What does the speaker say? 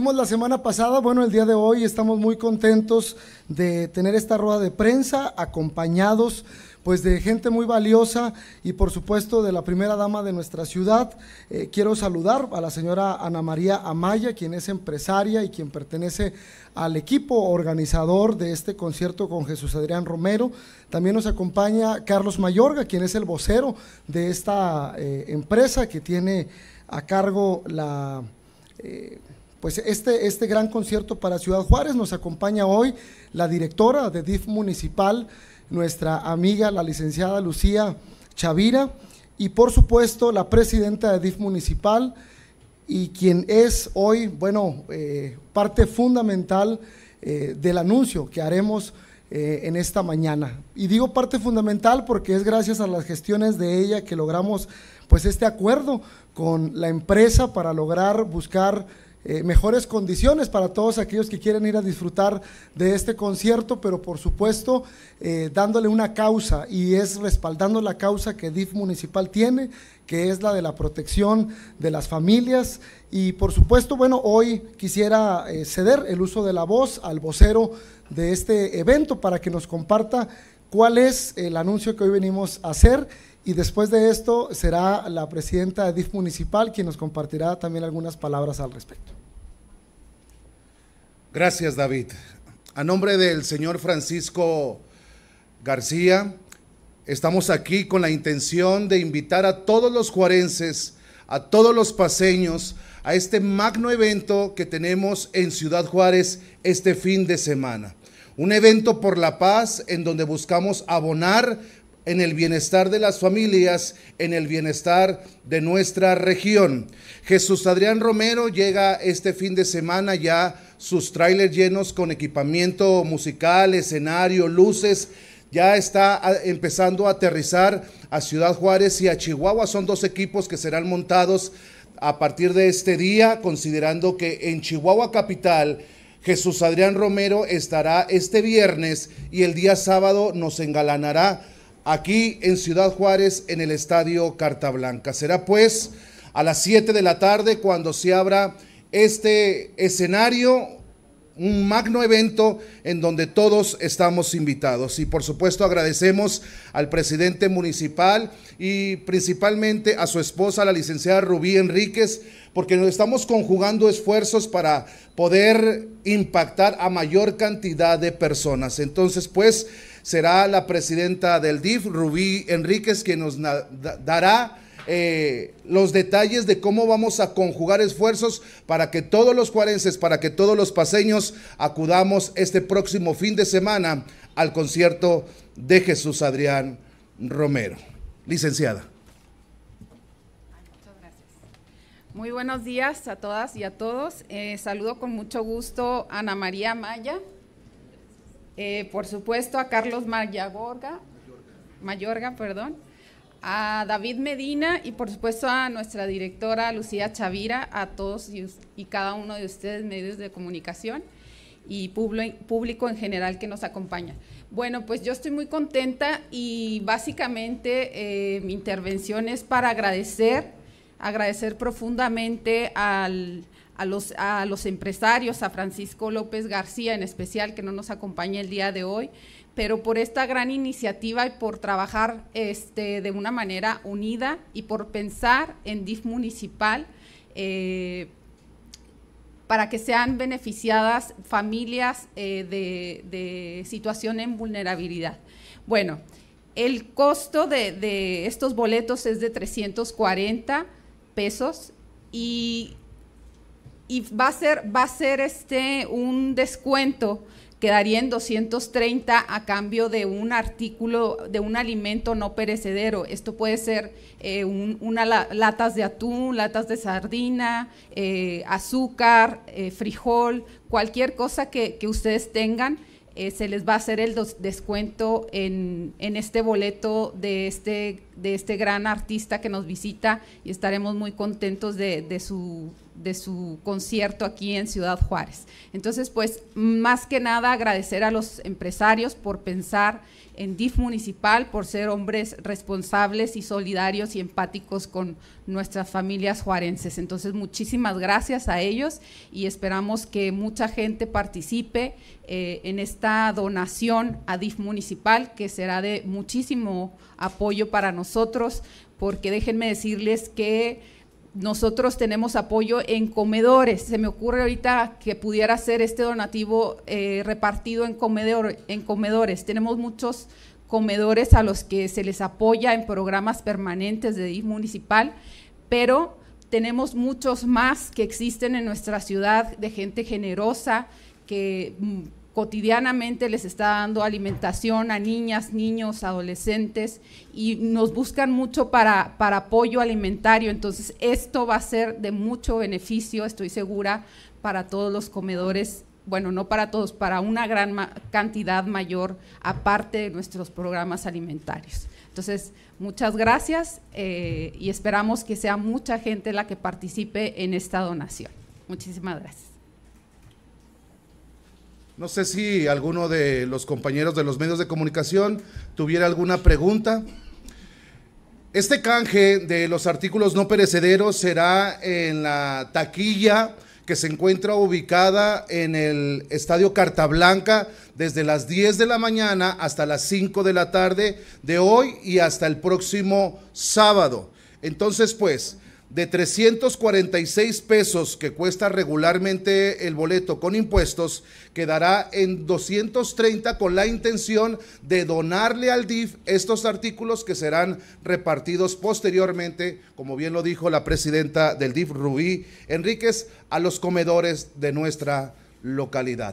la semana pasada, bueno, el día de hoy estamos muy contentos de tener esta rueda de prensa acompañados pues de gente muy valiosa y por supuesto de la primera dama de nuestra ciudad. Eh, quiero saludar a la señora Ana María Amaya, quien es empresaria y quien pertenece al equipo organizador de este concierto con Jesús Adrián Romero. También nos acompaña Carlos Mayorga, quien es el vocero de esta eh, empresa que tiene a cargo la... Eh, pues este, este gran concierto para Ciudad Juárez. Nos acompaña hoy la directora de DIF Municipal, nuestra amiga, la licenciada Lucía Chavira, y por supuesto la presidenta de DIF Municipal y quien es hoy, bueno, eh, parte fundamental eh, del anuncio que haremos eh, en esta mañana. Y digo parte fundamental porque es gracias a las gestiones de ella que logramos pues este acuerdo con la empresa para lograr buscar eh, mejores condiciones para todos aquellos que quieren ir a disfrutar de este concierto, pero por supuesto eh, dándole una causa y es respaldando la causa que DIF Municipal tiene, que es la de la protección de las familias. Y por supuesto, bueno, hoy quisiera eh, ceder el uso de la voz al vocero de este evento para que nos comparta cuál es el anuncio que hoy venimos a hacer y después de esto será la presidenta de DIF municipal quien nos compartirá también algunas palabras al respecto. Gracias, David. A nombre del señor Francisco García, estamos aquí con la intención de invitar a todos los juarenses, a todos los paseños, a este magno evento que tenemos en Ciudad Juárez este fin de semana. Un evento por la paz en donde buscamos abonar en el bienestar de las familias, en el bienestar de nuestra región. Jesús Adrián Romero llega este fin de semana ya sus trailers llenos con equipamiento musical, escenario, luces. Ya está empezando a aterrizar a Ciudad Juárez y a Chihuahua. Son dos equipos que serán montados a partir de este día, considerando que en Chihuahua Capital Jesús Adrián Romero estará este viernes y el día sábado nos engalanará aquí en Ciudad Juárez, en el Estadio Carta Blanca. Será pues a las 7 de la tarde cuando se abra este escenario un magno evento en donde todos estamos invitados. Y por supuesto agradecemos al presidente municipal y principalmente a su esposa, la licenciada Rubí Enríquez, porque nos estamos conjugando esfuerzos para poder impactar a mayor cantidad de personas. Entonces, pues será la presidenta del DIF, Rubí Enríquez, quien nos dará eh, los detalles de cómo vamos a conjugar esfuerzos para que todos los cuarenses, para que todos los paseños acudamos este próximo fin de semana al concierto de Jesús Adrián Romero. Licenciada. Muchas gracias. Muy buenos días a todas y a todos. Eh, saludo con mucho gusto a Ana María Maya, eh, por supuesto a Carlos Mayorga, Mayorga, perdón, a David Medina y por supuesto a nuestra directora Lucía Chavira, a todos y, cada uno de ustedes medios de comunicación y público en general que nos acompaña. Bueno, pues yo estoy muy contenta y básicamente eh, mi intervención es para agradecer, agradecer profundamente al a los, a los empresarios, a Francisco López García en especial, que no nos acompaña el día de hoy, pero por esta gran iniciativa y por trabajar este, de una manera unida y por pensar en DIF municipal. Eh, para que sean beneficiadas familias eh, de, situación en vulnerabilidad. Bueno, el costo de estos boletos es de 340 pesos y y va a ser, va a ser este, un descuento que daría en 230 a cambio de un artículo, de un alimento no perecedero. Esto puede ser eh, una latas de atún, latas de sardina, eh, azúcar, eh, frijol, cualquier cosa que, ustedes tengan. Eh, se les va a hacer el descuento en, en este boleto de este de este gran artista que nos visita y estaremos muy contentos de, su, de, su, concierto aquí en Ciudad Juárez. Entonces, pues, más que nada agradecer a los empresarios por pensar en DIF municipal, por ser hombres responsables y solidarios y empáticos con nuestras familias juarenses. Entonces, muchísimas gracias a ellos y esperamos que mucha gente participe eh, en esta donación a DIF municipal, que será de muchísimo apoyo para nosotros nosotros, porque déjenme decirles que nosotros tenemos apoyo en comedores. Se me ocurre ahorita que pudiera ser este donativo eh, repartido en, comedor, en comedores. Tenemos muchos comedores a los que se les apoya en programas permanentes de DIF municipal, pero tenemos muchos más que existen en nuestra ciudad de gente generosa que mm, cotidianamente les está dando alimentación a niñas, niños, adolescentes y nos buscan mucho para, para, apoyo alimentario. Entonces, esto va a ser de mucho beneficio, estoy segura, para todos los comedores. Bueno, no para todos, para una gran cantidad mayor, aparte de nuestros programas alimentarios. Entonces, muchas gracias eh, y esperamos que sea mucha gente la que participe en esta donación. Muchísimas gracias. No sé si alguno de los compañeros de los medios de comunicación tuviera alguna pregunta. Este canje de los artículos no perecederos será en la taquilla que se encuentra ubicada en el Estadio Carta Blanca desde las 10 de la mañana hasta las 5 de la tarde de hoy y hasta el próximo sábado. Entonces, pues, de 346 pesos que cuesta regularmente el boleto con impuestos, quedará en 230 con la intención de donarle al DIF estos artículos que serán repartidos posteriormente, como bien lo dijo la presidenta del DIF, Rubí Enríquez, a los comedores de nuestra localidad.